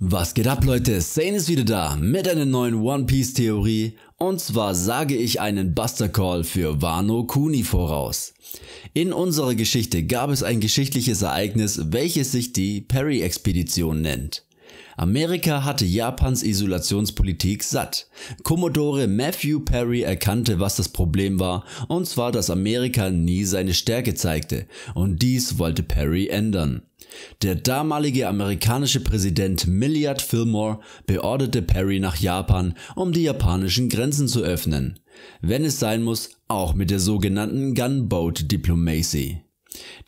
Was geht ab Leute, Sane ist wieder da mit einer neuen One Piece Theorie und zwar sage ich einen Buster Call für Wano Kuni voraus. In unserer Geschichte gab es ein geschichtliches Ereignis, welches sich die Perry Expedition nennt. Amerika hatte Japans Isolationspolitik satt. Commodore Matthew Perry erkannte, was das Problem war, und zwar, dass Amerika nie seine Stärke zeigte, und dies wollte Perry ändern. Der damalige amerikanische Präsident Millard Fillmore beorderte Perry nach Japan, um die japanischen Grenzen zu öffnen, wenn es sein muss, auch mit der sogenannten Gunboat Diplomacy.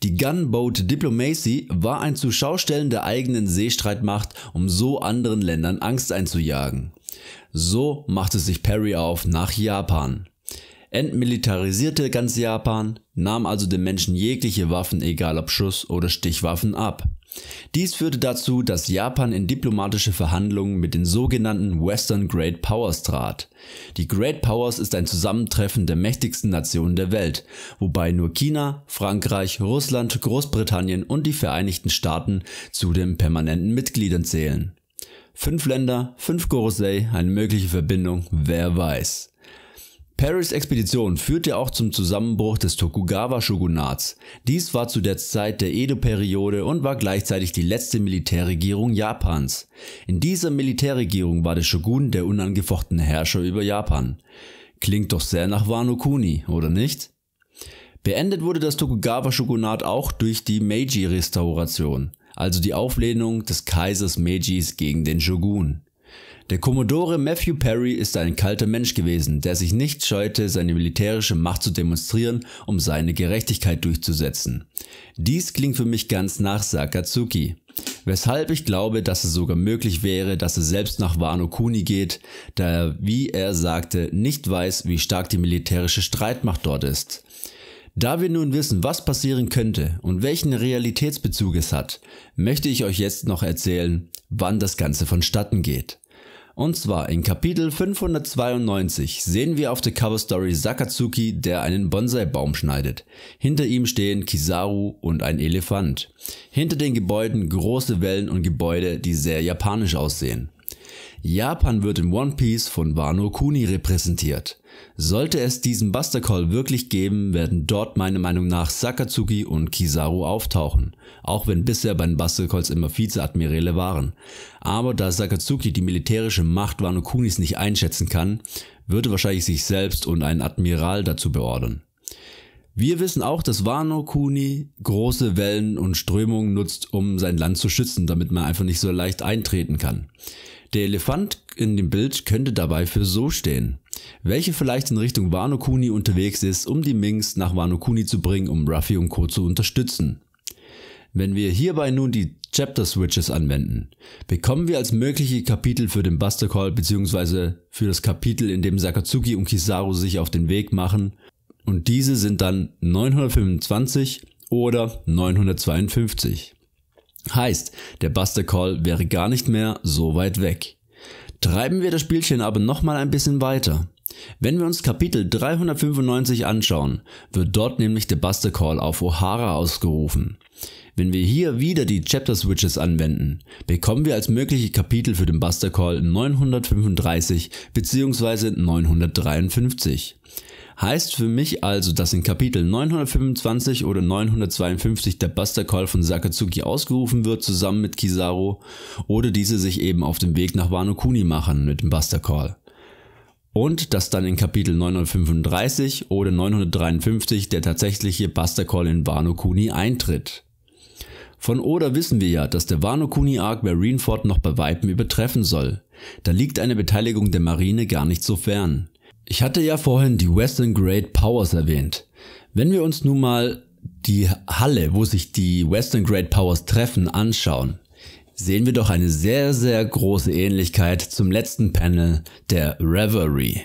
Die Gunboat Diplomacy war ein Zuschaustellen der eigenen Seestreitmacht, um so anderen Ländern Angst einzujagen. So machte sich Perry auf nach Japan entmilitarisierte ganz Japan, nahm also den Menschen jegliche Waffen, egal ob Schuss- oder Stichwaffen, ab. Dies führte dazu, dass Japan in diplomatische Verhandlungen mit den sogenannten Western Great Powers trat. Die Great Powers ist ein Zusammentreffen der mächtigsten Nationen der Welt, wobei nur China, Frankreich, Russland, Großbritannien und die Vereinigten Staaten zu den permanenten Mitgliedern zählen. Fünf Länder, fünf Gorosei, eine mögliche Verbindung, wer weiß. Perrys Expedition führte auch zum Zusammenbruch des Tokugawa-Shogunats. Dies war zu der Zeit der Edo-Periode und war gleichzeitig die letzte Militärregierung Japans. In dieser Militärregierung war der Shogun der unangefochtene Herrscher über Japan. Klingt doch sehr nach Wano Kuni, oder nicht? Beendet wurde das Tokugawa-Shogunat auch durch die Meiji-Restauration, also die Auflehnung des Kaisers Meijis gegen den Shogun. Der Kommodore Matthew Perry ist ein kalter Mensch gewesen, der sich nicht scheute, seine militärische Macht zu demonstrieren, um seine Gerechtigkeit durchzusetzen. Dies klingt für mich ganz nach Sakatsuki. Weshalb ich glaube, dass es sogar möglich wäre, dass er selbst nach Wano Kuni geht, da er, wie er sagte, nicht weiß, wie stark die militärische Streitmacht dort ist. Da wir nun wissen, was passieren könnte und welchen Realitätsbezug es hat, möchte ich euch jetzt noch erzählen, wann das Ganze vonstatten geht. Und zwar in Kapitel 592 sehen wir auf der Cover Story Sakatsuki, der einen Bonsai-Baum schneidet. Hinter ihm stehen Kizaru und ein Elefant. Hinter den Gebäuden große Wellen und Gebäude, die sehr japanisch aussehen. Japan wird in One Piece von Wano Kuni repräsentiert. Sollte es diesen Buster Call wirklich geben, werden dort meiner Meinung nach Sakatsuki und Kizaru auftauchen, auch wenn bisher bei den Buster Calls immer Vizeadmirale waren. Aber da Sakatsuki die militärische Macht Wano Kunis nicht einschätzen kann, würde wahrscheinlich sich selbst und einen Admiral dazu beordern. Wir wissen auch, dass Wano Kuni große Wellen und Strömungen nutzt, um sein Land zu schützen, damit man einfach nicht so leicht eintreten kann. Der Elefant in dem Bild könnte dabei für So stehen, welche vielleicht in Richtung Wano Kuni unterwegs ist, um die Minks nach Wano Kuni zu bringen, um Ruffy und Co. zu unterstützen. Wenn wir hierbei nun die Chapter Switches anwenden, bekommen wir als mögliche Kapitel für den Buster Call bzw. für das Kapitel, in dem Sakazuki und Kizaru sich auf den Weg machen und diese sind dann 925 oder 952. Heißt, der Buster Call wäre gar nicht mehr so weit weg. Treiben wir das Spielchen aber nochmal ein bisschen weiter. Wenn wir uns Kapitel 395 anschauen, wird dort nämlich der Buster Call auf O'Hara ausgerufen. Wenn wir hier wieder die Chapter Switches anwenden, bekommen wir als mögliche Kapitel für den Buster Call 935 bzw. 953. Heißt für mich also, dass in Kapitel 925 oder 952 der Buster Call von Sakazuki ausgerufen wird zusammen mit Kizaru oder diese sich eben auf dem Weg nach Wano Kuni machen mit dem Buster Call. Und dass dann in Kapitel 935 oder 953 der tatsächliche Buster Call in Wano Kuni eintritt. Von Oda wissen wir ja, dass der Wano Kuni Arc Marineford noch bei weitem übertreffen soll. Da liegt eine Beteiligung der Marine gar nicht so fern. Ich hatte ja vorhin die Western Great Powers erwähnt. Wenn wir uns nun mal die Halle, wo sich die Western Great Powers treffen, anschauen, sehen wir doch eine sehr, sehr große Ähnlichkeit zum letzten Panel der Reverie.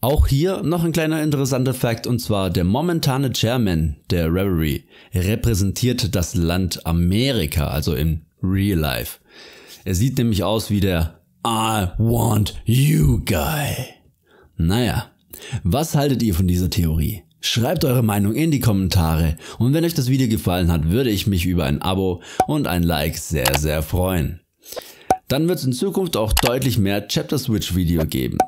Auch hier noch ein kleiner interessanter Fakt und zwar der momentane Chairman der Reverie repräsentiert das Land Amerika, also im Real Life. Er sieht nämlich aus wie der I want you guy. Naja, was haltet ihr von dieser Theorie? Schreibt eure Meinung in die Kommentare und wenn euch das Video gefallen hat, würde ich mich über ein Abo und ein Like sehr sehr freuen. Dann wird es in Zukunft auch deutlich mehr Chapter Switch Video geben.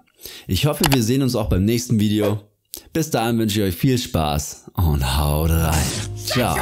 Ich hoffe wir sehen uns auch beim nächsten Video. Bis dahin wünsche ich euch viel Spaß und haut rein. Ciao.